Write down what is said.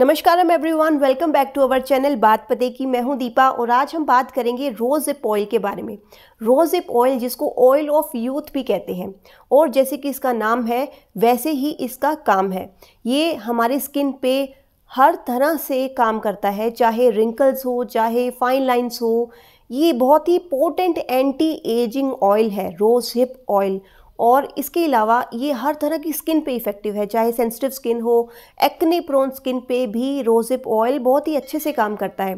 नमस्कार every everyone welcome back to our channel बात पते की मैं हूं दीपा और आज हम बात करेंगे रोज़ इप ऑयल के बारे में रोज़ इप ऑयल जिसको ऑयल ऑफ यूथ भी कहते हैं और जैसे कि इसका नाम है वैसे ही इसका काम है ये हमारे स्किन पे हर तरह से काम करता है चाहे रिंकल्स हो चाहे फाइन लाइन्स हो ये बहुत ही पोटेंट एंटी एजिंग ऑयल है रोज़ हिप ऑयल और इसके अलावा ये हर तरह की स्किन पे इफ़ेक्टिव है चाहे सेंसिटिव स्किन हो एक्ने प्रोन स्किन पे भी रोज़िप ऑयल बहुत ही अच्छे से काम करता है